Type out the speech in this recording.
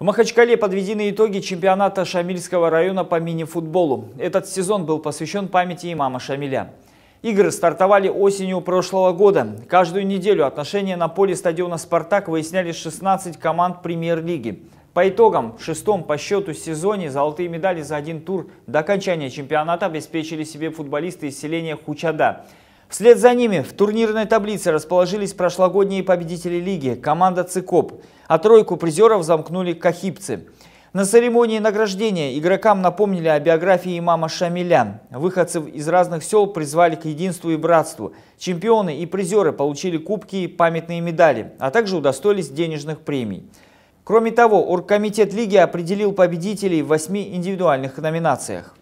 В Махачкале подведены итоги чемпионата Шамильского района по мини-футболу. Этот сезон был посвящен памяти имама Шамиля. Игры стартовали осенью прошлого года. Каждую неделю отношения на поле стадиона «Спартак» выясняли 16 команд премьер-лиги. По итогам, в шестом по счету сезоне золотые медали за один тур до окончания чемпионата обеспечили себе футболисты из селения Хучада – Вслед за ними в турнирной таблице расположились прошлогодние победители лиги – команда «Цикоп», а тройку призеров замкнули «Кахипцы». На церемонии награждения игрокам напомнили о биографии имама Шамиля. Выходцев из разных сел призвали к единству и братству. Чемпионы и призеры получили кубки и памятные медали, а также удостоились денежных премий. Кроме того, Оргкомитет Лиги определил победителей в восьми индивидуальных номинациях.